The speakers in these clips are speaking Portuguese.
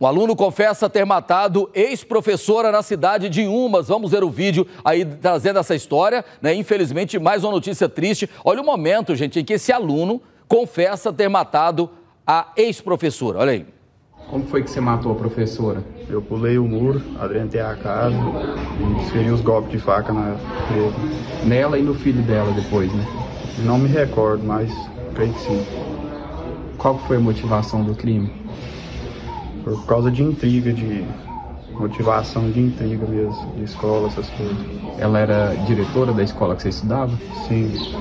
Um aluno confessa ter matado ex-professora na cidade de Umas. Vamos ver o vídeo aí trazendo essa história. Né? Infelizmente, mais uma notícia triste. Olha o momento, gente, em que esse aluno confessa ter matado a ex-professora. Olha aí. Como foi que você matou a professora? Eu pulei o muro, adentrei a casa e desferi os golpes de faca na presa. Nela e no filho dela depois, né? Não me recordo, mas creio que sim. Qual foi a motivação do crime? Por causa de intriga, de motivação de intriga mesmo, de escola, essas coisas. Ela era diretora da escola que você estudava? Sim.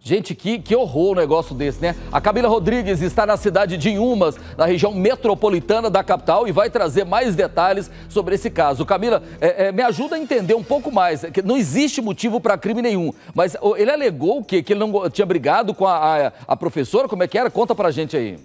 Gente, que, que horror o um negócio desse, né? A Camila Rodrigues está na cidade de Inhumas, na região metropolitana da capital, e vai trazer mais detalhes sobre esse caso. Camila, é, é, me ajuda a entender um pouco mais. É que não existe motivo para crime nenhum, mas ele alegou o quê? Que ele não tinha brigado com a, a, a professora? Como é que era? Conta pra gente aí.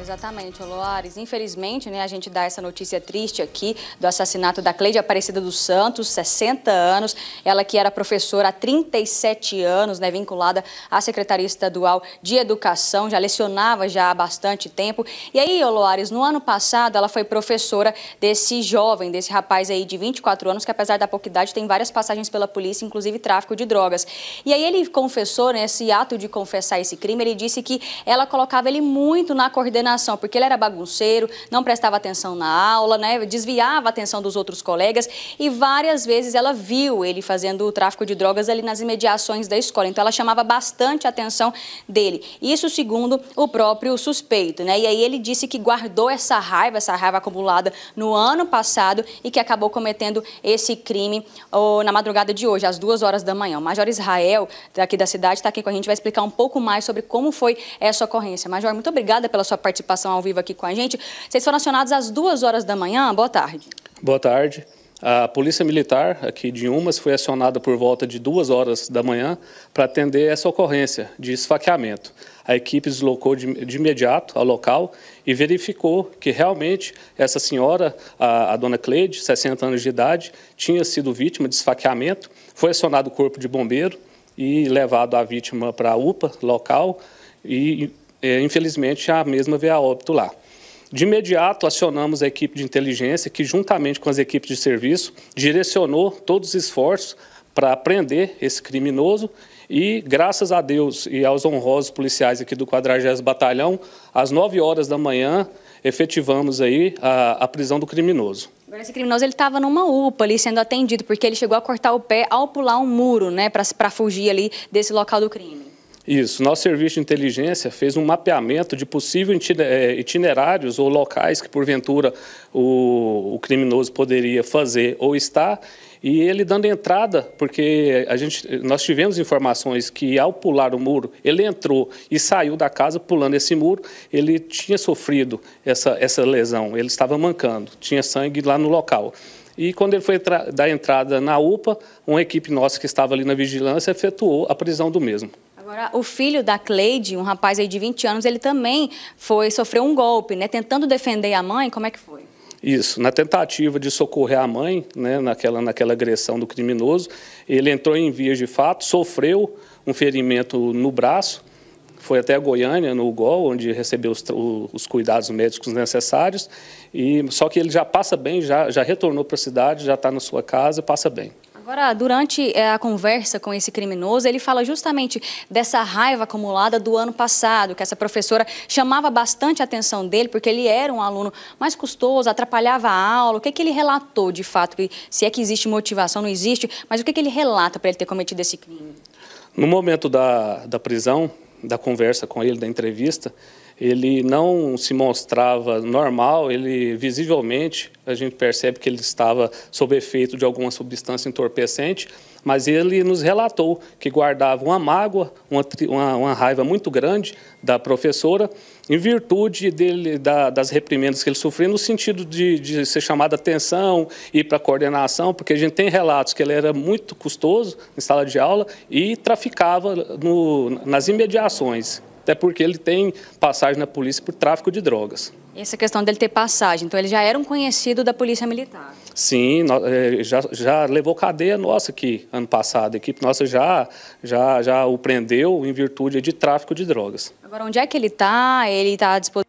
Exatamente, Loares. Infelizmente, né, a gente dá essa notícia triste aqui do assassinato da Cleide Aparecida dos Santos, 60 anos. Ela que era professora há 37 anos, né, vinculada à Secretaria Estadual de Educação, já lecionava já há bastante tempo. E aí, Loares, no ano passado, ela foi professora desse jovem, desse rapaz aí de 24 anos, que apesar da pouca idade, tem várias passagens pela polícia, inclusive tráfico de drogas. E aí ele confessou, nesse né, ato de confessar esse crime, ele disse que ela colocava ele muito na coordenação coordenação, porque ele era bagunceiro, não prestava atenção na aula, né, desviava a atenção dos outros colegas e várias vezes ela viu ele fazendo o tráfico de drogas ali nas imediações da escola. Então ela chamava bastante a atenção dele. Isso segundo o próprio suspeito, né? E aí ele disse que guardou essa raiva, essa raiva acumulada no ano passado e que acabou cometendo esse crime oh, na madrugada de hoje, às duas horas da manhã. O Major Israel, daqui da cidade, está aqui com a gente, vai explicar um pouco mais sobre como foi essa ocorrência. Major, muito obrigada pela sua participação participação ao vivo aqui com a gente. Vocês foram acionados às duas horas da manhã. Boa tarde. Boa tarde. A Polícia Militar aqui de Umas foi acionada por volta de duas horas da manhã para atender essa ocorrência de esfaqueamento. A equipe deslocou de, de, imediato ao local e verificou que realmente essa senhora, a, a dona Cleide, 60 anos de idade, tinha sido vítima de esfaqueamento. Foi acionado o corpo de bombeiro e levado a vítima para a UPA local e é, infelizmente, a mesma veio a óbito lá. De imediato, acionamos a equipe de inteligência, que, juntamente com as equipes de serviço, direcionou todos os esforços para prender esse criminoso. E, graças a Deus e aos honrosos policiais aqui do 40 Batalhão, às 9 horas da manhã, efetivamos aí a, a prisão do criminoso. esse criminoso ele estava numa UPA ali sendo atendido, porque ele chegou a cortar o pé ao pular um muro, né, para fugir ali desse local do crime. Isso. Nosso serviço de inteligência fez um mapeamento de possíveis eh, itinerários ou locais que, porventura, o, o criminoso poderia fazer ou estar. E ele dando entrada, porque a gente, nós tivemos informações que, ao pular o muro, ele entrou e saiu da casa pulando esse muro, ele tinha sofrido essa, essa lesão, ele estava mancando, tinha sangue lá no local. E quando ele foi dar entrada na UPA, uma equipe nossa que estava ali na vigilância efetuou a prisão do mesmo. Agora, o filho da Cleide, um rapaz aí de 20 anos, ele também foi sofreu um golpe, né? Tentando defender a mãe, como é que foi? Isso, na tentativa de socorrer a mãe, né, naquela, naquela agressão do criminoso, ele entrou em vias de fato, sofreu um ferimento no braço, foi até a Goiânia, no UGOL, onde recebeu os, os, cuidados médicos necessários, e só que ele já passa bem, já, já retornou para a cidade, já está na sua casa, passa bem. Agora, durante é, a conversa com esse criminoso, ele fala justamente dessa raiva acumulada do ano passado, que essa professora chamava bastante a atenção dele, porque ele era um aluno mais custoso, atrapalhava a aula. O que, é que ele relatou de fato? Se é que existe motivação, não existe, mas o que, é que ele relata para ele ter cometido esse crime? No momento da, da prisão, da conversa com ele, da entrevista, ele não se mostrava normal, ele visivelmente a gente percebe que ele estava sob efeito de alguma substância entorpecente, mas ele nos relatou que guardava uma mágoa, uma, uma, uma raiva muito grande da professora, em virtude dele, da, das reprimendas que ele sofria, no sentido de, de ser chamado a atenção, ir para a coordenação, porque a gente tem relatos que ele era muito custoso em sala de aula e traficava no, nas imediações até porque ele tem passagem na polícia por tráfico de drogas. Essa questão dele ter passagem, então ele já era um conhecido da Polícia Militar. Sim, é, já, já levou cadeia nossa aqui ano passado. A equipe nossa já, já, já o prendeu em virtude de tráfico de drogas. Agora, onde é que ele está? Ele está à disposição?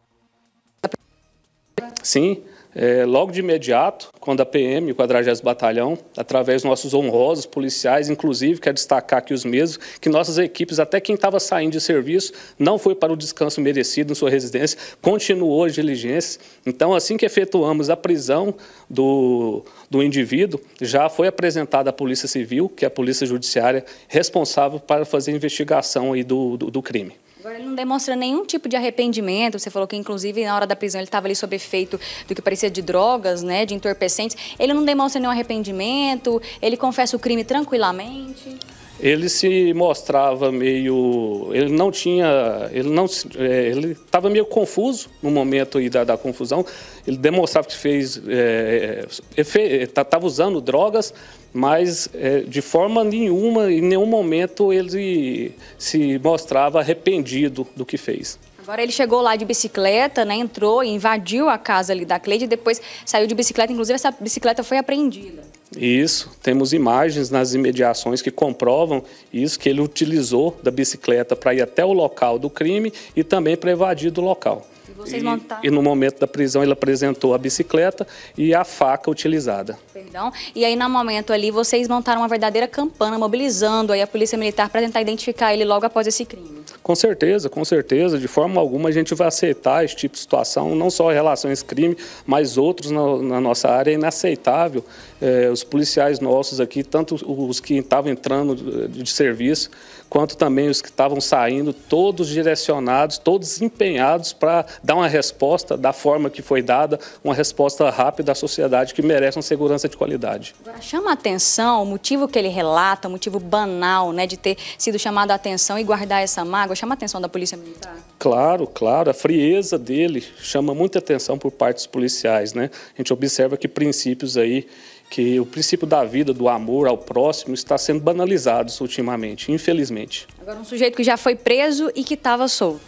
Sim, é, logo de imediato, quando a PM, o 40 Batalhão, através dos nossos honrosos policiais, inclusive, quero destacar aqui os mesmos, que nossas equipes, até quem estava saindo de serviço, não foi para o descanso merecido em sua residência, continuou as diligência. Então, assim que efetuamos a prisão do, do indivíduo, já foi apresentada à Polícia Civil, que é a Polícia Judiciária responsável para fazer a investigação aí do, do, do crime. Agora, ele não demonstra nenhum tipo de arrependimento. Você falou que, inclusive, na hora da prisão ele estava ali sob efeito do que parecia de drogas, né, de entorpecentes. Ele não demonstra nenhum arrependimento, ele confessa o crime tranquilamente? Ele se mostrava meio... Ele não tinha... Ele não é, Ele estava meio confuso no momento aí da, da confusão. Ele demonstrava que fez... É, é, estava usando drogas, mas é, de forma nenhuma, em nenhum momento, ele se mostrava arrependido do que fez. Agora ele chegou lá de bicicleta, né? Entrou e invadiu a casa ali da Cleide, e depois saiu de bicicleta, inclusive essa bicicleta foi apreendida. Isso, temos imagens nas imediações que comprovam isso que ele utilizou da bicicleta para ir até o local do crime e também para evadir do local vocês e, montaram. E no momento da prisão ele apresentou a bicicleta e a faca utilizada. Perdão. E aí no momento ali vocês montaram uma verdadeira campana mobilizando aí a polícia militar para tentar identificar ele logo após esse crime. Com certeza, com certeza. De forma alguma a gente vai aceitar esse tipo de situação, não só em relação a esse crime, mas outros na, na nossa área é inaceitável. É, os policiais nossos aqui, tanto os que estavam entrando de, de serviço quanto também os que estavam saindo, todos direcionados, todos empenhados para dar uma resposta da forma que foi dada, uma resposta rápida à sociedade que merece uma segurança de qualidade. Chama a atenção o motivo que ele relata, o motivo banal né, de ter sido chamado a atenção e guardar essa mágoa, chama a atenção da Polícia Militar? Claro, claro, a frieza dele chama muita atenção por parte dos policiais. Né? A gente observa que princípios aí que o princípio da vida, do amor ao próximo, está sendo banalizado ultimamente, infelizmente. Agora, um sujeito que já foi preso e que estava solto.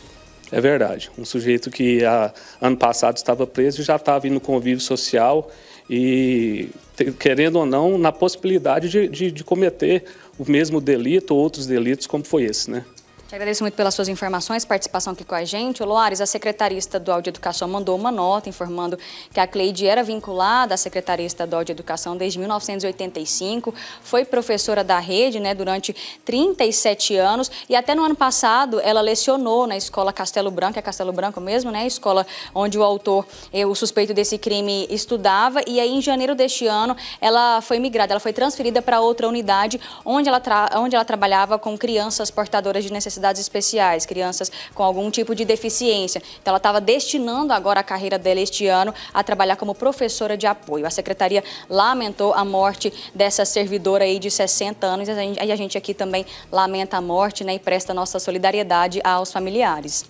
É verdade. Um sujeito que a, ah, ano passado estava preso e já estava indo no convívio social e, querendo ou não, na possibilidade de, de, de cometer o mesmo delito ou outros delitos como foi esse, né? Te agradeço muito pelas suas informações, participação aqui com a gente. O Loares, a secretaria estadual de educação mandou uma nota informando que a Cleide era vinculada à Secretaria Estadual de Educação desde 1985, foi professora da rede né, durante 37 anos e até no ano passado ela lecionou na escola Castelo Branco, é Castelo Branco mesmo, né? A escola onde o autor, eh, o suspeito desse crime, estudava. E aí em janeiro deste ano ela foi migrada, ela foi transferida para outra unidade onde ela, onde ela trabalhava com crianças portadoras de necessidade necessidades especiais, crianças com algum tipo de deficiência. Então, ela estava destinando agora a carreira dela este ano a trabalhar como professora de apoio. A secretaria lamentou a morte dessa servidora aí de 60 anos e a gente aqui também lamenta a morte né, e presta nossa solidariedade aos familiares.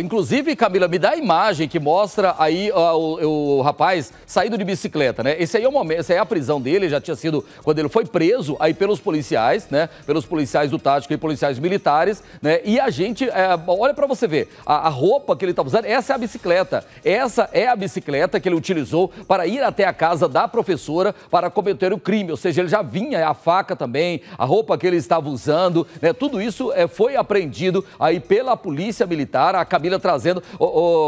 Inclusive, Camila, me dá a imagem que mostra aí ó, o, o, rapaz saindo de bicicleta, né? Esse aí é o momento, essa é a prisão dele, já tinha sido quando ele foi preso aí pelos policiais, né? Pelos policiais do tático e policiais militares, né? E a gente, é, olha para você ver, a, a, roupa que ele tá usando, essa é a bicicleta. Essa é a bicicleta que ele utilizou para ir até a casa da professora para cometer o crime, ou seja, ele já vinha a faca também, a roupa que ele estava usando, né? Tudo isso é, foi apreendido aí pela polícia militar, a Camila Camila trazendo. Ô,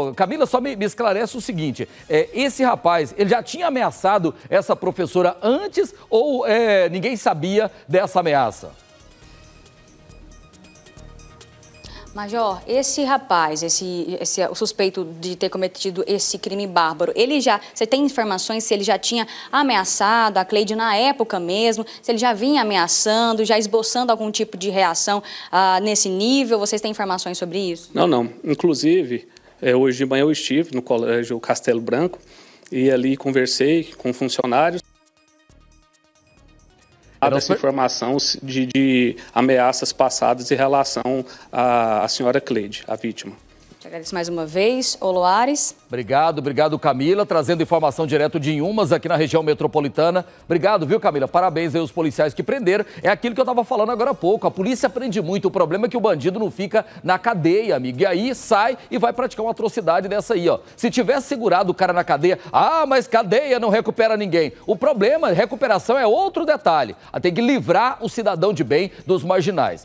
ô, Camila, só me, me, esclarece o seguinte: é, esse rapaz, ele já tinha ameaçado essa professora antes ou é, ninguém sabia dessa ameaça? Major, esse rapaz, esse, esse, o suspeito de ter cometido esse crime bárbaro, ele já, você tem informações se ele já tinha ameaçado a Cleide na época mesmo, se ele já vinha ameaçando, já esboçando algum tipo de reação ah, nesse nível, vocês têm informações sobre isso? Não, não. Inclusive, é, hoje de manhã eu estive no colégio Castelo Branco e ali conversei com funcionários essa informação de, de ameaças passadas em relação à, à senhora Cleide, a vítima. Agradeço mais uma vez. Oloares. Obrigado, obrigado Camila, trazendo informação direto de Inhumas aqui na região metropolitana. Obrigado, viu Camila? Parabéns aí aos policiais que prenderam. É aquilo que eu estava falando agora há pouco. A polícia prende muito. O problema é que o bandido não fica na cadeia, amigo. E aí sai e vai praticar uma atrocidade dessa aí, ó. Se tivesse segurado o cara na cadeia, ah, mas cadeia não recupera ninguém. O problema, recuperação é outro detalhe. Tem que livrar o cidadão de bem dos marginais.